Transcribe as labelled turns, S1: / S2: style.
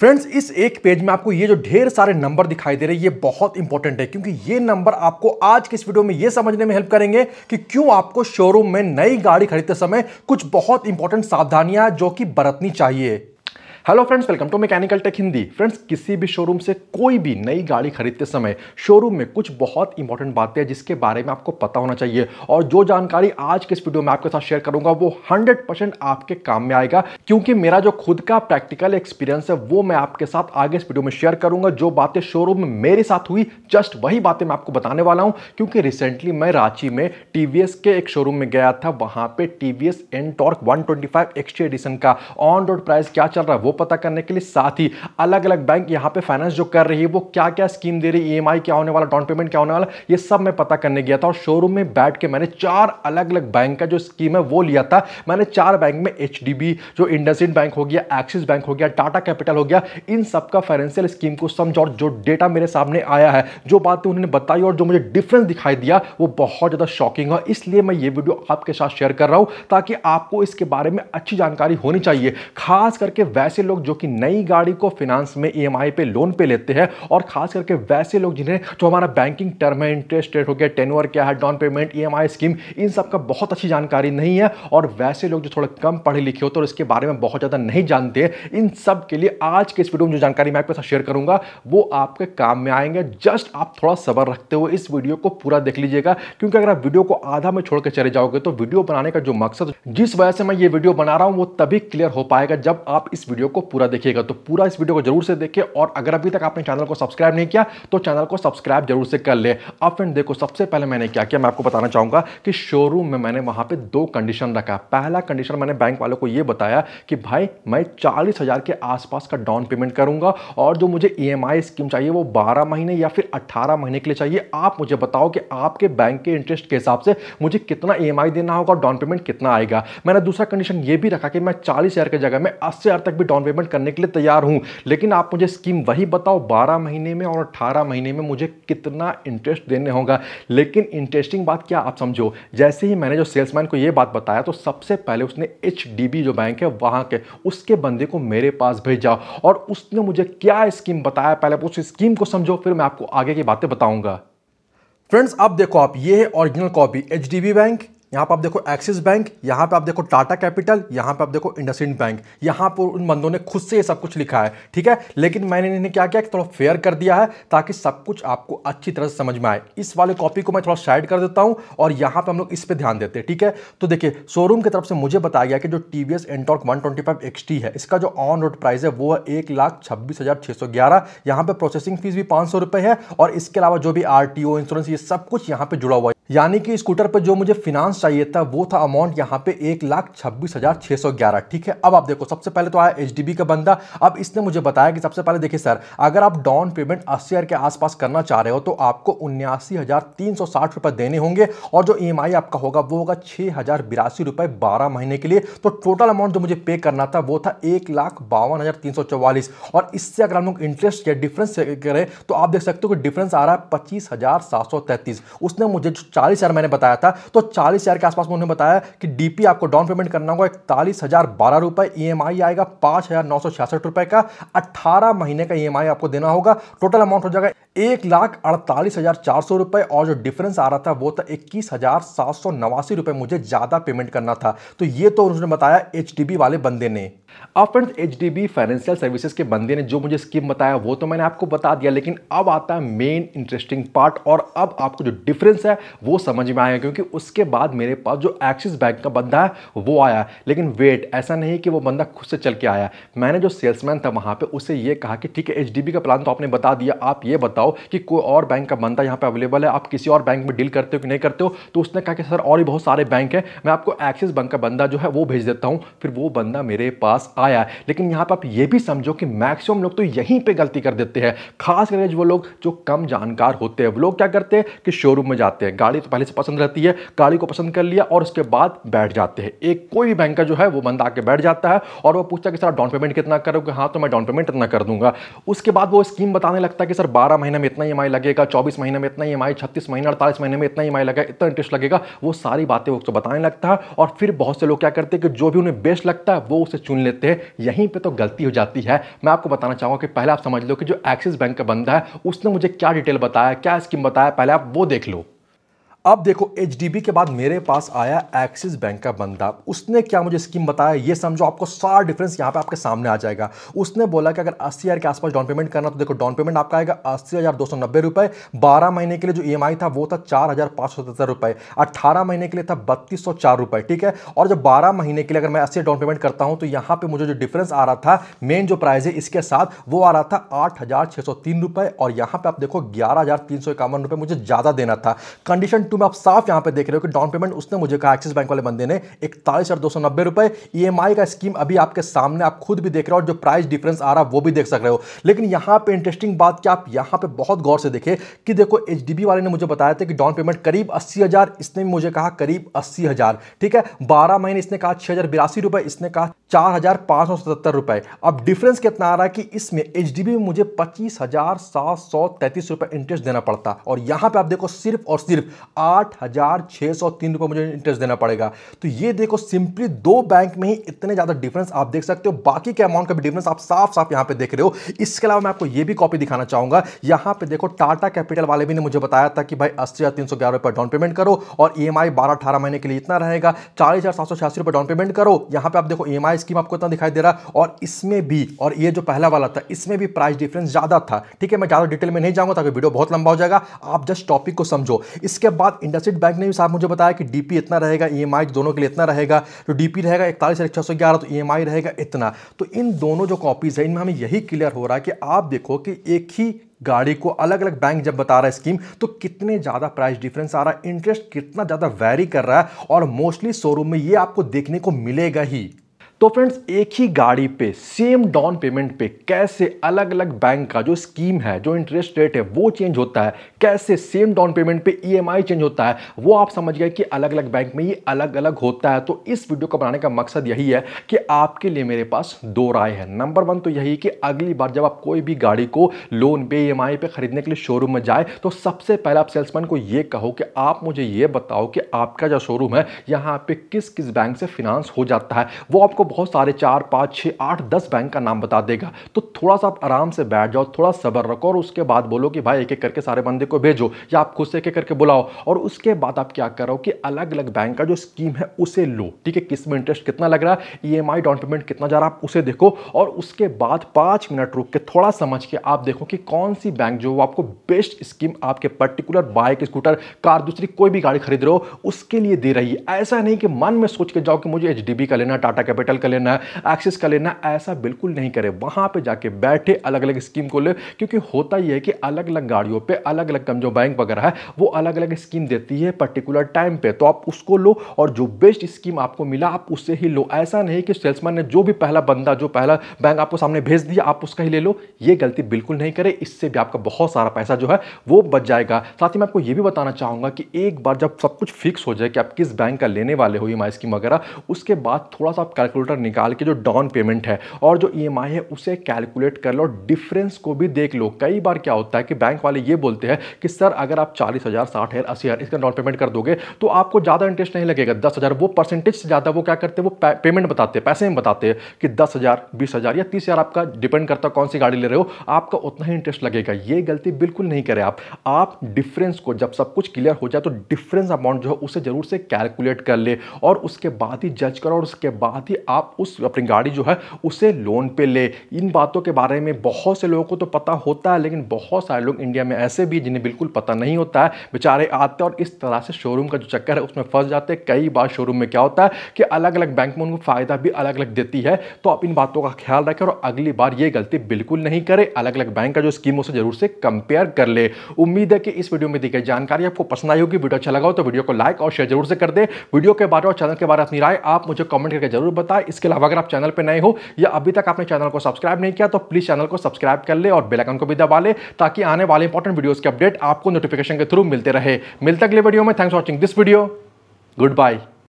S1: friends इस एक page में आपको ये जो ढेर सारे नंबर दिखाई दे रहे हैं ये बहुत इंपॉर्टेंट है क्योंकि ये नंबर आपको आज के इस वीडियो में ये समझने में हेल्प करेंगे कि क्यों आपको शोरूम में नई गाड़ी खरीदते समय कुछ बहुत इंपॉर्टेंट सावधानियां जो कि बरतनी चाहिए hello friends welcome to mechanical tech Hindi friends किसी भी शोरूम से कोई भी नई गाड़ी खरीदते समय शोरूम में कुछ बहुत इंपॉर्टेंट बातें हैं जिसके बारे में आपको पता होना चाहिए और जो जानकारी आज के इस वीडियो में आपके साथ शेयर करूंगा वो 100% आपके काम में आएगा क्योंकि मेरा जो खुद का प्रैक्टिकल एक्सपीरियंस है वो मैं आपके साथ आगे इस वीडियो में शेयर करूंगा जो बातें शोरूम में मेरे साथ हुई जस्ट वही बातें मैं आपको बताने वाला हूँ क्योंकि रिसेंटली मैं रांची में टी के एक शोरूम में गया था वहाँ पर T V S Ntorq one twenty edition का ऑन रोड प्राइस क्या चल रहा है वो पता करने के लिए साथ ही अलग अलग बैंक यहाँ पे फाइनेंस जो कर रही है वो क्या क्या स्कीम दे रही है ई e क्या होने वाला डाउन पेमेंट क्या होने वाला ये सब मैं पता करने गया था और शोरूम में बैठ के मैंने चार अलग अलग बैंक का जो स्कीम है वो लिया था मैंने चार बैंक में एच जो इंडसिन बैंक हो गया एक्सिस बैंक हो गया टाटा कैपिटल हो गया इन सबका फाइनेंशियल स्कीम को समझा और जो डेटा मेरे सामने आया है जो बातें उन्होंने बताई और जो मुझे डिफरेंस दिखाई दिया वो बहुत ज़्यादा शॉकिंग है इसलिए मैं ये वीडियो आपके साथ शेयर कर रहा हूँ ताकि आपको इसके बारे में अच्छी जानकारी होनी चाहिए खास करके वैसे वैसे लोग जो कि नई गाड़ी को फिनांस में ई e पे लोन पे लेते हैं और खास करके वैसे लोग जिन्हें जो हमारा बैंकिंग टर्म है इंटरेस्ट रेट हो गया टेनवर क्या है डाउन पेमेंट ई स्कीम इन सब का बहुत अच्छी जानकारी नहीं है और वैसे लोग जो थोड़े कम पढ़े लिखे होते तो और इसके बारे में बहुत ज़्यादा नहीं जानते इन सब के लिए आज के इस वीडियो में जो जानकारी मैं आपके साथ शेयर करूंगा वो आपके काम में आएंगे जस्ट आप थोड़ा सबर रखते हुए इस वीडियो को पूरा देख लीजिएगा क्योंकि अगर आप वीडियो को आधा में छोड़ चले जाओगे तो वीडियो बनाने का जो मकसद जिस वजह से मैं ये वीडियो बना रहा हूँ वो तभी क्लियर हो पाएगा जब आप इस वीडियो को पूरा देखिएगा तो पूरा इस वीडियो को जरूर से देखिए और अगर अभी तक आपने चैनल को सब्सक्राइब नहीं किया तो चैनल को सब्सक्राइब जरूर से कर ले अब फ्रेंड देखो सबसे पहले मैंने क्या किया मैं आपको बताना चाहूंगा कि शोरूम में मैंने वहां पर दो कंडीशन रखा पहला कंडीशन मैंने बैंक वालों को यह बताया कि भाई मैं चालीस के आसपास का डाउन पेमेंट करूंगा और जो मुझे ई e स्कीम चाहिए वो बारह महीने या फिर अट्ठारह महीने के लिए चाहिए आप मुझे बताओ कि आपके बैंक के इंटरेस्ट के हिसाब से मुझे कितना ई e देना होगा डाउन पेमेंट कितना आएगा मैंने दूसरा कंडीशन ये भी रखा कि मैं चालीस हजार की जगह में अस्सी हजार तक भी डाउन डाउन पेमेंट करने के लिए तैयार हूँ लेकिन आप मुझे स्कीम वही बताओ बारह महीने में और अट्ठारह महीने में मुझे कितना इंटरेस्ट देने होगा लेकिन इंटरेस्टिंग बात क्या आप समझो जैसे ही मैंने जो सेल्समैन को ये बात बताया तो सबसे पहले उसने एच जो बैंक है वहाँ के उसके बंदे को मेरे पास भेजा और उसने मुझे क्या स्कीम बताया पहले उस स्कीम को समझो फिर मैं आपको आगे की बातें बताऊंगा फ्रेंड्स अब देखो आप ये है ओरिजिनल कॉपी एच बैंक यहाँ पर आप देखो एक्सिस बैंक यहाँ पे आप देखो टाटा कैपिटल यहाँ पे आप देखो इंडसइंड बैंक यहाँ पर उन बंदों ने खुद से ये सब कुछ लिखा है ठीक है लेकिन मैंने इन्हें क्या किया थोड़ा फेयर कर दिया है ताकि सब कुछ आपको अच्छी तरह से समझ में आए इस वाले कॉपी को मैं थोड़ा साइड कर देता हूँ और यहाँ पर हम लोग इस पर ध्यान देते हैं ठीक है तो देखिए शोरूम की तरफ से मुझे बताया गया कि जो T V S NTorq one twenty five X T है इसका जो ऑन रोड प्राइस है वो है एक लाख छब्बीस हज़ार छः सौ ग्यारह यहाँ पर प्रोसेसिंग फीस भी पाँच सौ रुपये है और इसके अलावा जो भी आर टी ओ इंश्योरेंस ये सब कुछ यहाँ पर जुड़ा हुआ है यानी कि स्कूटर पर जो मुझे फिनांस चाहिए था वो था अमाउंट यहाँ पे एक लाख छब्बीस हज़ार छः सौ ग्यारह ठीक है अब आप देखो सबसे पहले तो आया एच का बंदा अब इसने मुझे बताया कि सबसे पहले देखिए सर अगर आप डाउन पेमेंट अस्सी के आसपास करना चाह रहे हो तो आपको उन्यासी हज़ार तीन सौ साठ रुपये देने होंगे और जो ई e आपका होगा वो होगा छः हज़ार बिरासी रुपये बारह महीने के लिए तो टोटल अमाउंट जो मुझे पे करना था वो था एक लाख बावन हज़ार तीन सौ चौवालीस और इससे अगर हम लोग इंटरेस्ट या डिफरेंस करें तो आप देख सकते हो कि डिफरेंस आ रहा है पच्चीस हज़ार सात सौ तैंतीस उसने मुझे जो चालीस हज़ार मैंने बताया था तो चालीस हज़ार के आसपास में उन्होंने बताया कि डीपी आपको डाउन पेमेंट करना होगा इकतालीस हज़ार बारह रुपए ई e आएगा पांच हज़ार नौ सौ छियासठ रुपए का अठारह महीने का ई e आपको देना होगा टोटल अमाउंट हो जाएगा एक लाख अड़तालीस हज़ार चार सौ रुपये और जो डिफरेंस आ रहा था वो था इक्कीस हज़ार सात सौ नवासी रुपये मुझे ज़्यादा पेमेंट करना था तो ये तो उन्होंने बताया एच वाले बंदे ने अब फ्रेंड्स एच फाइनेंशियल सर्विसेज के बंदे ने जो मुझे स्कीम बताया वो तो मैंने आपको बता दिया लेकिन अब आता है मेन इंटरेस्टिंग पार्ट और अब आपको जो डिफरेंस है वो समझ में आएगा क्योंकि उसके बाद मेरे पास जो एक्सिस बैंक का बंदा है वो आया लेकिन वेट ऐसा नहीं कि वो बंदा खुद से चल के आया मैंने जो सेल्समैन था वहाँ पर उसे ये कहा कि ठीक है एच का प्लान तो आपने बता दिया आप ये बताओ बताओ कि कोई और बैंक का बंदा यहाँ पे अवेलेबल है आप किसी और बैंक में डील करते हो कि नहीं करते हो तो उसने कहा कि सर और भी बहुत सारे बैंक हैं मैं आपको एक्सिस बैंक का बंदा जो है वो भेज देता हूँ फिर वो बंदा मेरे पास आया लेकिन यहाँ पर आप ये भी समझो कि मैक्सिमम लोग तो यहीं पर गलती कर देते हैं खास करके वो लोग जो कम जानकार होते हैं वो लोग क्या करते हैं कि शोरूम में जाते हैं गाड़ी तो पहले से पसंद रहती है गाड़ी को पसंद कर लिया और उसके बाद बैठ जाते हैं एक कोई भी बैंक का जो है वो बंदा आके बैठ जाता है और वो पूछता है कि सर डाउन पेमेंट कितना करोगे हाँ तो मैं डाउन पेमेंट इतना कर दूंगा उसके बाद वो स्कीम बताने लगता है कि सर बारह महीने में इतना ई e लगेगा चौबीस महीने में इतना ई e छत्तीस महीने अड़तालीस महीने में इतना ई e लगेगा इतना इंटरेस्ट लगेगा वो सारी बातें उसको बताने लगता है और फिर बहुत से लोग क्या करते हैं कि जो भी उन्हें बेस्ट लगता है वो उसे चुन लेते हैं यहीं पर तो गलती हो जाती है मैं आपको बताना चाहूँगा कि पहले आप समझ लो कि जो एक्सिस बैंक का बंदा है उसने मुझे क्या डिटेल बताया क्या स्कीम बताया पहले आप वो देख लो अब देखो एच के बाद मेरे पास आया एक्सिस बैंक का बंदा उसने क्या मुझे स्कीम बताया ये समझो आपको सारा डिफरेंस यहाँ पे आपके सामने आ जाएगा उसने बोला कि अगर अस्सी हज़ार के आसपास डाउन पेमेंट करना तो देखो डाउन पेमेंट आपका आएगा अस्सी हज़ार दो सौ नब्बे रुपये बारह महीने के लिए जो ई e था वो था चार हज़ार पाँच सौ सत्तर रुपये अट्ठारह महीने के लिए था बत्तीस सौ चार रुपये ठीक है और जब बारह महीने के लिए अगर मैं अस्सी डाउन पेमेंट करता हूँ तो यहाँ पर मुझे जो डिफरेंस आ रहा था मेन जो प्राइस है इसके साथ वो आ रहा था आठ हज़ार सौ तीन और यहाँ पर आप देखो ग्यारह हज़ार तीन सौ रुपये मुझे ज़्यादा देना था कंडीशन टू में आप साफ यहां पे देख रहे हो कि डाउन पेमेंट उसने मुझे कहा एक्सिस बैंक वाले बंदे ने इकतालीस हजार दो सौ नब्बे रुपए ई e का स्कीम अभी आपके सामने आप खुद भी देख रहे हो और जो प्राइस डिफरेंस आ रहा है वो भी देख सक रहे हो लेकिन यहां पे इंटरेस्टिंग बात क्या आप यहां पे बहुत गौर से देखे कि देखो एच वाले ने मुझे बताया था कि डाउन पेमेंट करीब अस्सी इसने भी मुझे कहा करीब अस्सी ठीक है बारह महीने इसने कहा छः इसने कहा चार हज़ार पाँच सौ सतहत्तर रुपए अब डिफरेंस कितना आ रहा है कि इसमें एच में मुझे पच्चीस हज़ार सात सौ तैतीस रुपए इंटरेस्ट देना पड़ता और यहाँ पे आप देखो सिर्फ और सिर्फ आठ हज़ार छः सौ तीन रुपये मुझे इंटरेस्ट देना पड़ेगा तो ये देखो सिंपली दो बैंक में ही इतने ज़्यादा डिफरेंस आप देख सकते हो बाकी के अमाउंट का भी डिफरेंस आप साफ साफ यहाँ पर देख रहे हो इसके अलावा मैं आपको ये भी कॉपी दिखाना चाहूंगा यहाँ पर देखो टाटा कैपिटल वाले भी ने मुझे बताया था कि भाई अस्सी हज़ार तीन सौ ग्यारह रुपये डाउन पेमेंट करो और ई एम आई बारह अठारह महीने के लिए इतना रहेगा चालीस हज़ार सात सौ छियासी रुपये डाउन पेमेंट करो यहाँ पर आप देखो ई एम आई स्कीम आपको इतना दिखाई दे रहा और इसमें भी और ये जो पहला वाला था इसमें भी प्राइस डिफरेंस ज़्यादा था ठीक है मैं ज़्यादा डिटेल में नहीं जाऊंगा ताकि वीडियो बहुत लंबा हो जाएगा आप जस्ट टॉपिक को समझो इसके बाद इंडस्ट्री बैंक ने भी साहब मुझे बताया कि डीपी इतना रहेगा ई e दोनों के लिए इतना रहेगा जो तो डीपी रहेगा इकतालीस छह सौ ग्यारह तो ई e रहेगा इतना तो इन दोनों जो कॉपीज़ है इनमें हमें यही क्लियर हो रहा है कि आप देखो कि एक ही गाड़ी को अलग अलग बैंक जब बता रहा है स्कीम तो कितने ज़्यादा प्राइस डिफरेंस आ रहा है इंटरेस्ट कितना ज़्यादा वैरी कर रहा है और मोस्टली शोरूम में ये आपको देखने को मिलेगा ही तो फ्रेंड्स एक ही गाड़ी पे सेम डाउन पेमेंट पे कैसे अलग अलग बैंक का जो स्कीम है जो इंटरेस्ट रेट है वो चेंज होता है कैसे सेम डाउन पेमेंट पे ईएमआई e चेंज होता है वो आप समझ गए कि अलग अलग बैंक में ये अलग अलग होता है तो इस वीडियो को बनाने का मकसद यही है कि आपके लिए मेरे पास दो राय है नंबर वन तो यही कि अगली बार जब आप कोई भी गाड़ी को लोन पे ई e पे खरीदने के लिए शोरूम में जाए तो सबसे पहले आप सेल्समैन को ये कहो कि आप मुझे ये बताओ कि आपका जो शोरूम है यहाँ पे किस किस बैंक से फिनांस हो जाता है वो आपको बहुत सारे चार पाँच छः आठ दस बैंक का नाम बता देगा तो थोड़ा सा आप आराम से बैठ जाओ थोड़ा सबर रखो और उसके बाद बोलो कि भाई एक एक करके सारे बंदे को भेजो या आप खुद से एक एक करके बुलाओ और उसके बाद आप क्या करो कि अलग अलग बैंक का जो स्कीम है उसे लो ठीक है किस में इंटरेस्ट कितना लग रहा है ई डाउन पेमेंट कितना जा रहा है आप उसे देखो और उसके बाद पाँच मिनट रुक के थोड़ा समझ के आप देखो कि कौन सी बैंक जो आपको बेस्ट स्कीम आपके पर्टिकुलर बाइक स्कूटर कार दूसरी कोई भी गाड़ी खरीद रहे हो उसके लिए दे रही है ऐसा नहीं कि मन में सोच के जाओ कि मुझे एच का लेना टाटा कैपिटल कर लेना है एक्सेस कर लेना है ऐसा बिल्कुल नहीं करें वहाँ पर जाके बैठे अलग अलग स्कीम को ले क्योंकि होता ही है कि अलग अलग गाड़ियों पर अलग अलग कम जो बैंक वगैरह है वो अलग अलग स्कीम देती है पर्टिकुलर टाइम पर तो आप उसको लो और जो बेस्ट स्कीम आपको मिला आप उससे ही लो ऐसा नहीं कि सेल्समैन ने जो भी पहला बंदा जो पहला बैंक आपको सामने भेज दिया आप उसका ही ले लो ये गलती बिल्कुल नहीं करें इससे भी आपका बहुत सारा पैसा जो है वो बच जाएगा साथ ही मैं आपको ये भी बताना चाहूंगा कि एक बार जब सब कुछ फिक्स हो जाए कि आप किस बैंक का लेने वाले हो ई स्कीम वगैरह उसके बाद थोड़ा सा आप कैलकुलेटर क्वार्टर निकाल के जो डाउन पेमेंट है और जो ई e है उसे कैलकुलेट कर लो डिफरेंस को भी देख लो कई बार क्या होता है कि बैंक वाले ये बोलते हैं कि सर अगर आप चालीस हज़ार साठ हज़ार अस्सी हज़ार इसका डाउन पेमेंट कर दोगे तो आपको ज़्यादा इंटरेस्ट नहीं लगेगा दस हज़ार वो परसेंटेज से ज़्यादा वो क्या करते हैं वो पेमेंट बताते हैं पैसे में बताते हैं कि दस हज़ार बीस हज़ार या तीस हज़ार आपका डिपेंड करता है कौन सी गाड़ी ले रहे हो आपका उतना ही इंटरेस्ट लगेगा ये गलती बिल्कुल नहीं करें आप आप डिफरेंस को जब सब कुछ क्लियर हो जाए तो डिफरेंस अमाउंट जो है उसे ज़रूर से कैलकुलेट कर ले और उसके बाद ही जज करो और उसके बाद ही आप आप उस अपनी गाड़ी जो है उसे लोन पे ले इन बातों के बारे में बहुत से लोगों को तो पता होता है लेकिन बहुत सारे लोग इंडिया में ऐसे भी जिन्हें बिल्कुल पता नहीं होता है बेचारे आते और इस तरह से शोरूम का जो चक्कर है उसमें फंस जाते हैं कई बार शोरूम में क्या होता है कि अलग अलग बैंक में उनको फ़ायदा भी अलग अलग देती है तो आप इन बातों का ख्याल रखें और अगली बार ये गलती बिल्कुल नहीं करें अलग अलग बैंक का जो स्कीम उसे जरूर से कंपेयर कर ले उम्मीद है कि इस वीडियो में दी गई जानकारी आपको पसंद आई होगी वीडियो अच्छा लगा हो तो वीडियो को लाइक और शेयर जरूर से कर दे वीडियो के बारे और चैनल के बारे में अपनी राय आप मुझे कमेंट करके जरूर बताएं इसके अलावा अगर आप चैनल पर नए हो या अभी तक आपने चैनल को सब्सक्राइब नहीं किया तो प्लीज़ चैनल को सब्सक्राइब कर ले और बेलाइकन को भी दबा ले ताकि आने वाले इंपॉर्टेंट वीडियोज़ के अपडेट आपको नोटिफिकेशन के थ्रू मिलते रहे मिलते अगले वीडियो में thanks watching this video good bye